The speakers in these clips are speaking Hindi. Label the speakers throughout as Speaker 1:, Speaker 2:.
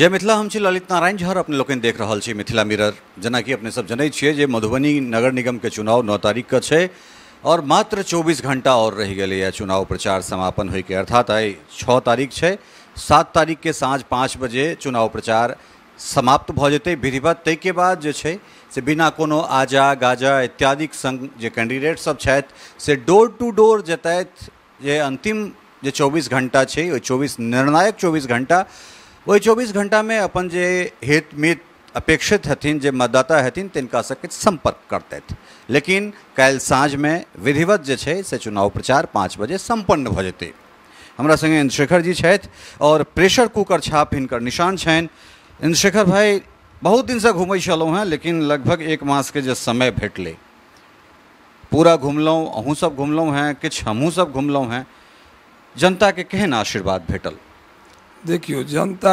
Speaker 1: जय मिथिला हम छी ललित नारायण झा अपने लोग देख रहा छी मिथिला मिरर कि अपने सब जनै जे मधुबनी नगर निगम के चुनाव नौ तारीख का है और मात्र 24 घंटा और रह गए चुनाव प्रचार समापन के अर्थात आई छः तारीख है सात तारीख के साँझ पाँच बजे चुनाव प्रचार समाप्त भऽ विधिवत विधिवत के बाद जो छै से बिना कोनो आजा गाजा इत्यादि संग जे सब छथि से डोर टू डोर जत अंतिम जे चौबीस घंटा है चौबीस निर्णायक चौबीस घंटा वही चौबीस घंटा में अपन जे हित मित अपेक्षित हथिन जे मतदाता हथिन तिनका सबके संपर्क करते थे लेकिन कल साँझ में विधिवत जे छे से चुनाव प्रचार पाँच बजे संपन्न भ जेतै हमरा संगे इंद्रशेखर जी छथि और प्रेशर कुकर छाप हिनकर निशान छनि इंद्रशेखर भाई बहुत से घूमे छलहुँ हैं लेकिन लगभग एक के जे समय भेटले पूरा घुमलहुँ हैं घुमलहुँ हेँ सब हमहूँसभ हैं जनता के केहन आशीर्वाद भेटल
Speaker 2: देखियो जनता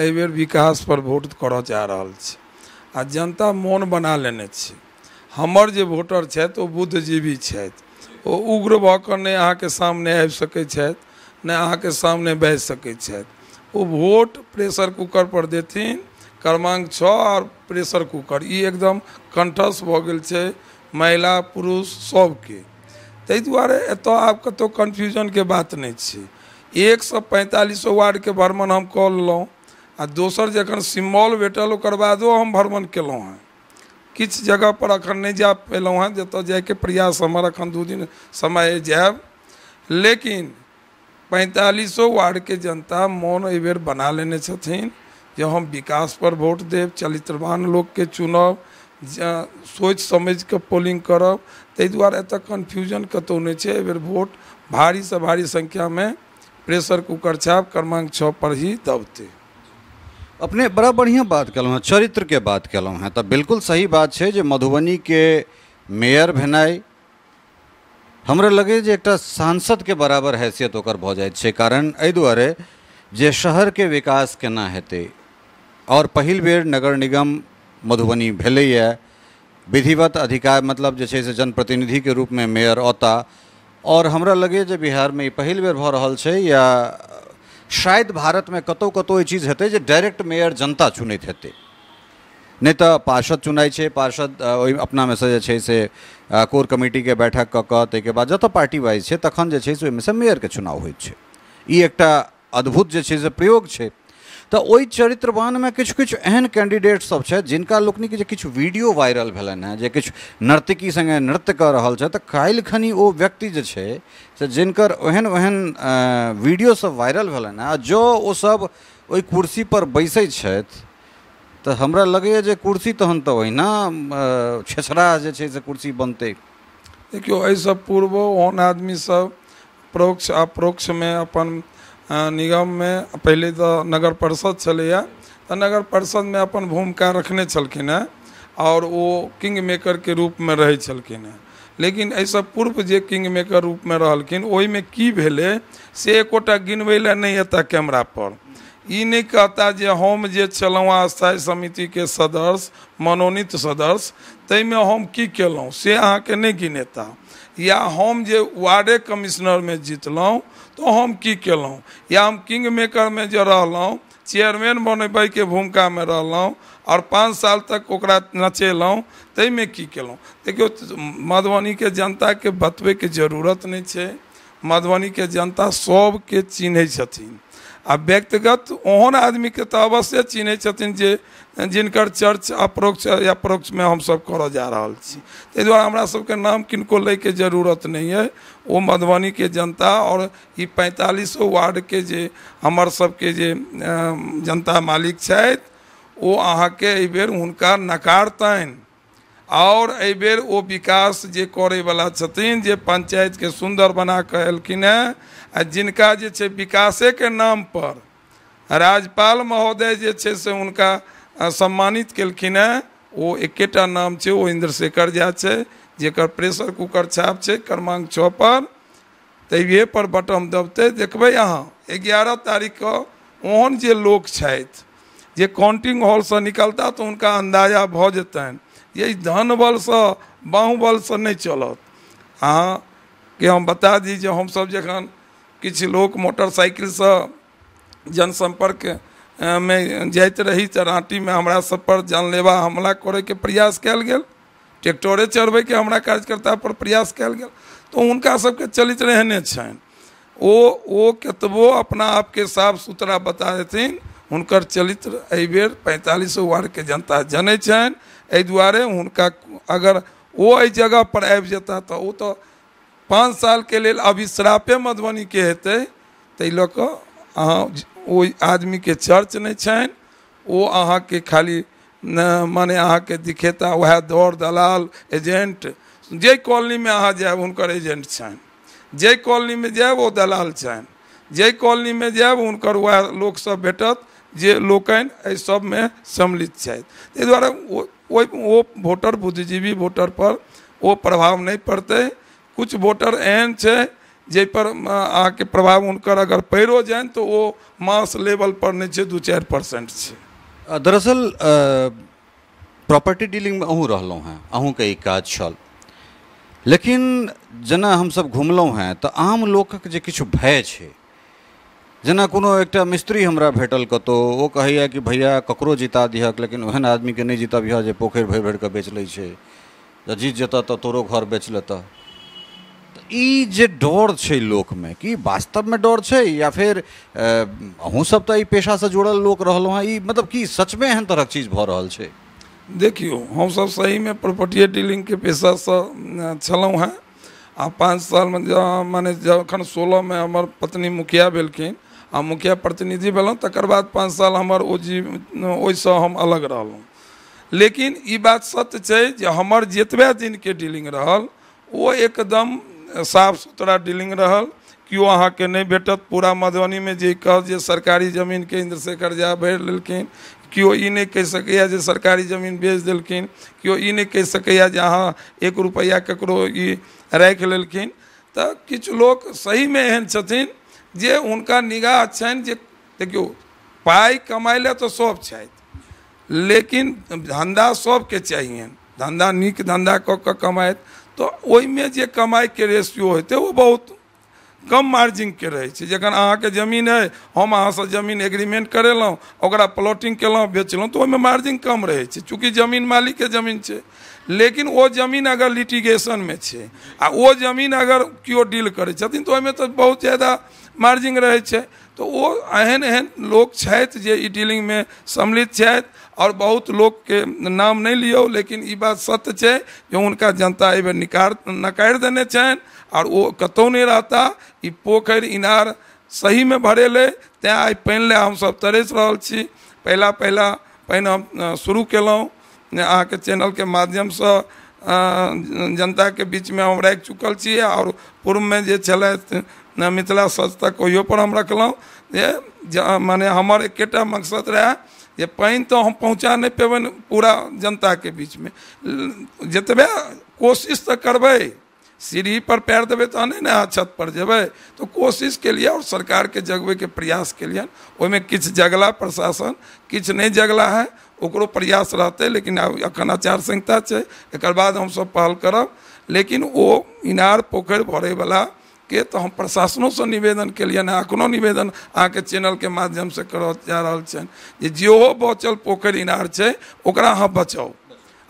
Speaker 2: एहि विकास पर वोट करय चाहि रहल छै आ जनता मन बना लेने छै हमर जे वोटर छथि ओ बुद्धिजीवी छथि ओ उग्र भऽ कऽ नहि अहाँके सामने आबि सकैत छथि अहा के सामने बाजि सकैत वो वोट प्रेशर कुकरपर देथिन क्रमाङ्क छओ आओर प्रेशर कुकर ई एकदम कण्ठस्थ भऽ गेल छै महिला पुरुष सभके ताहि दुआरे एतय आब कतहु कन्फ्यूजनके बात नहीं छै एक सौ पैंतालीसों वार्ड के भ्रमण हम कऽ आ दोसर जखन सिम्बॉल भेटल और बादो हम भ्रमण हैं कि जगह पर अखन नहीं जा पेलहुँ हेँ जाए के प्रयास हमारे अखन दू दिन समय जाए लेकिन पैंतालीसो के जनता मन एहिबेर बना लेने जो हम विकास पर वोट देब चरित्रवान के चुनब सोच समझ के पोलिंग करब ते दुआरे एत कन्फ्यूजन कतौ नहीं है एहिबेर वोट भारी से
Speaker 1: भारी संख्या में प्रेशर कुकर छाप क्रमांक
Speaker 2: छः पर ही दबते
Speaker 1: अपने बड़ा बढ़िया बात कल चरित्र के बात कल तो बिल्कुल सही बात है जो मधुबनी के मेयर भेनाई हमरे लगे जे एक सांसद के बराबर हैसियत ओकर भ जाए कारण एहि दुआरे जे शहर के विकास केना हेतु और पहल बेर नगर निगम मधुबनी भेलैया विधिवत अधिकार मतलब जे के रूप में मेयर औता और हमरा लगे जे बिहार में पहल बेर भऽ रहल या शायद भारतमे कतहु कतहु ई चीज हेतै जे डायरेक्ट मेयर जनता चुनैत हेतु नहीं तो पार्षद चुनाइ पार्षद अपना में से से कोर के बैठक कऽ के बाद जत पार्टी वाइज है तखन जो छै से मेयर के चुनाव हो एक अद्भुत जे से प्रयोग है तो चरित्रवान में किछु किछु एहन सब छथि जिनका लोकनिक जे किछु वीडियो वायरल भेलनि है जे किछु नर्तकी संगे नृत्य कर रहल छथि तऽ काल्हि खनि ओ व्यक्ति जे छै से जिनकर ओहन ओहन सब वायरल भेलनि हेँ आ जँ ओसभ ओहि कुर्सीपर बैसै छथि तो हमरा लगे जे कुर्सी तहन तो ओहिना छेछड़ा जे छै से कुर्सी बनते देखियो एहिसँ पूर्व ओहन आदमीसभ
Speaker 2: प्रोक्ष में अपन हाँ, निगम में पहले तो नगर परिषद चले तो नगर परिषद में अपन भूमिका रखने छलखिन हेँ और वो किंग मेकर के रूप में रह छलखिन हेँ लेकिन अस पूर्व जो किंग मेकर में रहलखिन में की भेलै से एकोटा गिनबे नहीं नहि कैमरा पर ई नहीं कहता जो हम जे स्थायी समिति के सदस्य मनोनीत सदस्य में हम की कलूँ से के नहीं गिनेता या हम जो वार्डे कमिश्नर में जीतल तो हम की कलूँ या हम किंग में जो रहलहुँ चेयरमैन के भूमिका में रहूँ और पाँच साल तक ओकरा नचेलहुँ ताहिमे की के जनता के बतबे के जरूरत नहीं है मधुबनी के जनता सबके चिन्ह छथिन आ व्यक्तिगत ओहन के तो अवश्य चिन्ह छथिन जे जिनकर चर्च अप्रोक्ष या हम सब कर जा रहा छी ते दुआरे हमरा सभके नाम किनको लैके जरूरत नहीं है वो मधुबनी के जनता ये पैंतालीसों वार्ड के जे हमर सभके जे जनता मालिक छथि ओ के एहि बेर हुनका नकारतनि और एहि वो विकास जे वाला छथिन जे के सुंदर बना कऽ एलखिन है आ जिनका जे के नाम पर राजपाल महोदय जे छे से उनका सम्मानित कलखिन है वो एकेटा नाम छे वो इंद्रशेखर झा छै जेकर प्रेशर कुकर छाप क्रमांक छः पर छओपर पर बटम दबतै देखबै अहाँ तारीख को ओहन जे लोग छथि जे काउंटिंग से निकलता तो उनका अंदाजा भ जेतनि यही धन बल से बाहूबल से नहीं चलत अहाँ के हम बता दी हम सब जखन लोग मोटरसाइकिल से जनसंपर्क में जात रही तऽ में हमारा सब पर जानलेवा हमला करे के प्रयास गया ट्रैक्टर ट्रैक्टरे के हमारा कार्यकर्ता पर प्रयास कयल गेल तऽ तो हुनका सबके चलित रहने ओ ओ कतबो अपना आपके साफ सुथरा बता देथिन हुनकर चलित अबेर बेर वार्ड के जनता जनै एहि दुआरे हुनका अगर ओ जगह पर आबि जेताह तऽ ओ तऽ पाँच के लेल अभिश्रापे मधुबनीके हेतै ताहि लऽ कऽ अहाँ ओहि चर्च नहि छनि ओ अहाँके खाली मने के दिखेता वह दौर दलाल एजेंट जे में अहाँ जायब हुनकर एजेंट छनि जे में जायब ओ दलाल छनि जे जाए जायब हुनकर वएह सब भेटत जे लोकनि एहि में सम्मिलित छथि ताहि दुआरे वो वो वोटर बुद्धिजीवी वोटर पर वो प्रभाव नहीं पड़ते कुछ वोटर एहन है जैपर अहाँके प्रभाव हुनकर अगर पड़िओ जाए तो वो मास पर नहीं है दू चार परसेंट
Speaker 1: दरअसल प्रॉपर्टी में अहूँ हैं अहूँ के ई काज छल लेकिन हम सब घूमलों हैं तो आम लोकक जे भय है जना कोनो एक मिस्त्री हमरा भेटल कतो वो कहैया कि भैया ककरो जीता दिहक लेकिन ओहन आदमीके नहि जितबिहऽ जे पोखर भर भर के बेच लै जीत जता तो तोरो घर बेच लेता तऽ ई जे डर लोक में कि में डर है या फेर अहूँसभ तऽ पेशा से जुड़ल लोक रहलहुँ हेँ ई मतलब कि सचमे एहन तरहक चीज भऽ रहल छै देखियौ हमसभ सहीमे प्रॉपर्टीए डीलिंगके
Speaker 2: पेशासँ छलहुँ हेँ आ पाँच सालमे मने जखन सोलहमे हमर पत्नी मुखिया बिल्कुल आ मुखिया प्रतिनिधि भेलहुँ तक पाँच साल हमर ओ जी हम अलग रहलहुँ लेकिन बात सत्य है जे हमर जतबे के डीलिंग रहल वो एकदम साफ सुथरा डीलिंग रहल अहाँ के नहीं भेटत पूरा मधुबनी जे जी जे सरकारी जमीन के इंद्रशेखर झा भर लेलखिन क्यों ई नहि कहि जे सरकारी जमीन बेच देलखिन क्यों ई नहि कहि जे अहाँ एक रुपया ककरो ई राखि तो तऽ लोग सही में एहन छथिन जे उनका निगाह छनि जे देखियो पाई कमाइ लए तऽ सभ धंधा लेकिन धन्धा सभके चाहियनि धन्धा नीक धन्धा कऽ कमाए तो वही में जे के रेशियो होते वो बहुत कम मार्जिन के रहे जखन के जमीन है हम से जमीन एग्रीमेंट करेलों और प्लॉटिंग केलहुँ बेचलहुँ तो में मार्जिन कम रहे चूंकि चूँकि जमीन के जमीन है लेकिन वो जमीन अगर लिटिगेशन में आ वो जमीन अगर क्यों डील करे तो तऽ ओहिमे बहुत ज्यादा मार्जिन रहे तो वो एहन एहन लोग डीलिंग में सम्मिलित छथि आओर बहुत के नाम नहीं लियो लेकिन ये बात सत्य है जो उनका जनता एहिबेर निकार नकारि देने छनि और वो कतौ नहीं रहता ई पोखर इनार भरे ले तेँ आई पानि ले हम सब तरस रही पहला पहला पानि हम शुरू माध्यम से जनता के बीच में हम राखि चुकल और पूर्व में जे ने मिथिला स्वच्छता पर हम रखल जे मने एक मकसद रहा जे पानी तो हम पहुँचा नहीं पेब पूरा जनता के बीच में जतबे कोशिश तो करब सीढ़ी पर पैर देवे तहने न छत पर जेब तो कोशिश सरकार के जगबे के प्रयास केलियनि में कि जगला प्रशासन कि नहीं जगला है ओकरो प्रयास रहते लेकिन अखन आचार संहिता है एक बाद सब पहल करब लेकिन वो इनार पोखर भरे वाला के तो हम प्रशासनों से निवेदन के लिए अखनों निवेदन अहाँ के चैनल के माध्यम से कर जा रहा जो जो बचल पोखर इनार है ओकरा अहाँ बचाओ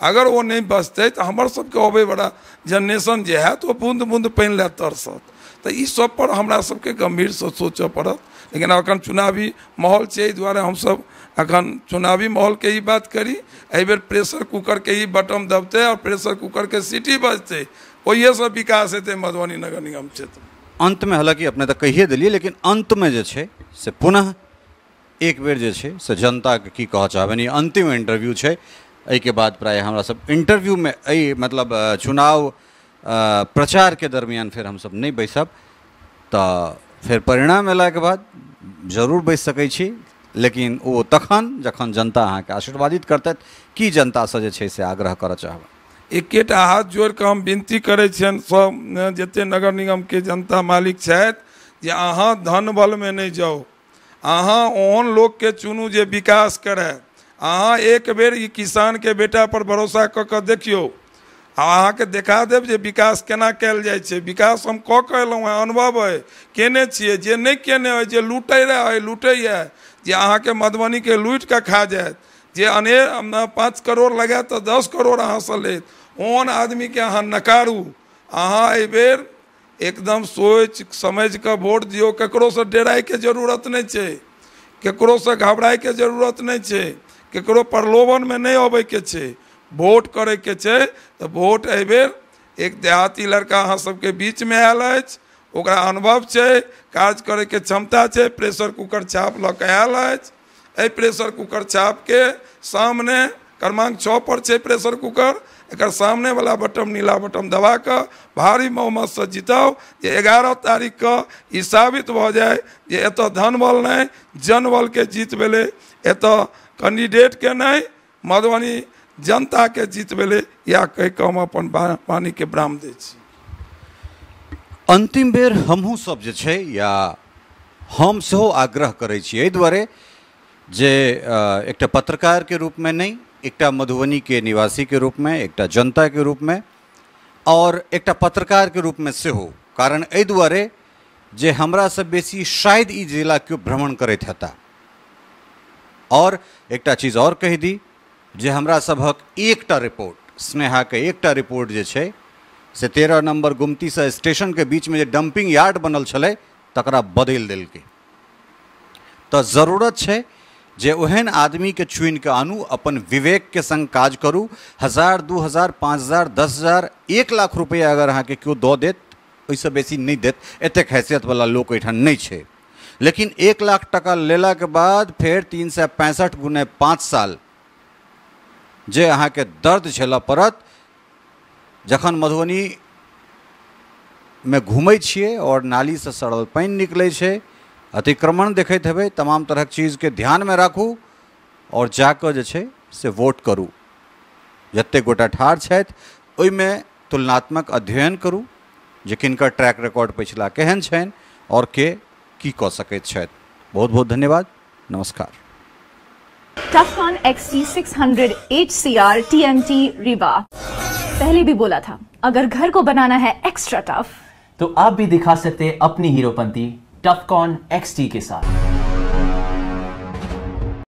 Speaker 2: अगर वो नहीं बचते तो हमारे अब अबे बड़ा जनरेशन जो है तो बूंद बूंद पानि लए तरसत तो इस सब पर हमरा सबके गंभीर से सोच पड़त लेकिन अखन चुनावी माहौल है एहि हम सब अखन चुनावी माहौल के ही बात करी अब प्रेशर कुकर के ही बटन दबते और प्रेशर कुकर के सीटी बजते वही ये सब विकास हेतु मधुबनी नगर निगम क्षेत्र
Speaker 1: अंत में हालांकि अपने तक तो कहिए दिलिए लेकिन में जे छै से पुनः एक बेर जे छै से के की कह चाहबनि ई अन्तिम इन्टरव्यू छै एहिके बाद सब इंटरव्यू में एहि मतलब चुनाव प्रचार के दरमियान फिर हम सब नहीं बैसब तऽ फिर परिणाम के बाद जरूर बैस सकै छी लेकिन वो तखन जखन जनता अहाँ के आशीर्वादित करतथि कि जनता जे से आग्रह करे चाहबै एक हाथ
Speaker 2: जोड़ के हम विनती कर सब जत नगर निगम के जनता मालिक जे अहाँ धन में नहीं जाओ अहाँ ओहन के चुनू जो विकास करे अहाँ एक बेर के बेटा पर भरोसा कऽ देखियो देखियौ के देखा देव जो विकास केना कल जाए विकास हम कल कऽ अनुभव है केने छे जे नहि कयने अइ जे है रहए लूटैए जे मधुबनी के लूटि के खा जाए જે पाँच करोड़ કરોડ લાગ્યા તો દસ કરોડ હાંસલ લે आदमी के अहाँ नकारू अहाँ एहि एकदम सोच समझ के वोट से ककरोसँ के जरूरत नहि से ककरोसँ के जरूरत नहीं है ककरो में नहीं अब के वोट करे के वोट अबेर एक देहाती लड़का अहाँ सबके में आयल अछि ओकरा अनुभव छै काज करैके क्षमता है प्रेशर कुकर छाप लयल कऽ એ प्रेशर કુકર छाप के सामने क्रमांक छः पर छः प्रेशर कुकर एक सामने वाला बटम नीला बटम दबा कर भारी मोहम्मद से जिताओ ये ग्यारह तारीख का ई साबित भ जाए ये एत धन बल नहीं जन बल के जीत मिले एत कैंडिडेट के नहीं मधुबनी जनता के जीत मिले या कह के हम अपन
Speaker 1: वाणी के ब्राम दे अंतिम बेर हमहूँ सब जे या हम सेहो आग्रह करे छी एहि दुआरे जे एक पत्रकार के रूप में नहीं एक मधुबनी के निवासी के रूप में एक जनता के रूप में और एक पत्रकार के रूप में से हो कारण अ दुआरे जे हमरा से बेसी शायद इ जिला क्यों भ्रमण करत हेता और एक चीज़ और कह दी जे हमरा सबक एक रिपोर्ट स्नेहा के एक रिपोर्ट जे छे से तेरह नंबर गुमती से स्टेशन के बीच में जो डंपिंग यार्ड बनल छे तक बदल दिल्क तो ज़रूरत है जे ओहन के चुन के आनू अपन विवेक के संग काज करू हजार दू हजार पाँच हजार दस हजार एक लाख रुपया अगर के क्यों दो देत से बेसी नहीं देत हैसियत वाला लोग ऐठन नहीं है लेकिन एक लाख टका के बाद फिर तीन सौ पैंसठ गुने पाँच साल जे के दर्द झेल पड़त जखन मधुबनी में घूमै और नाली से सड़ल पानि निकले छै अतिक्रमण देखते हेबे तमाम के ध्यान में राखू और जाकर जे छै से वोट करू जत गोटा ठाढ़ छथि तुलनात्मक अध्ययन करू जे किनकर ट्रैक रिकॉर्ड पिछला केहन छ और के की कह सकैत बहुत बहुत धन्यवाद नमस्कार टफन आर टी एम टी रिबा पहले भी बोला था अगर घर को बनाना है एक्स्ट्रा टफ तो आप भी दिखा सकते हैं अपनी हीरोपंती टफकॉन एक्स के साथ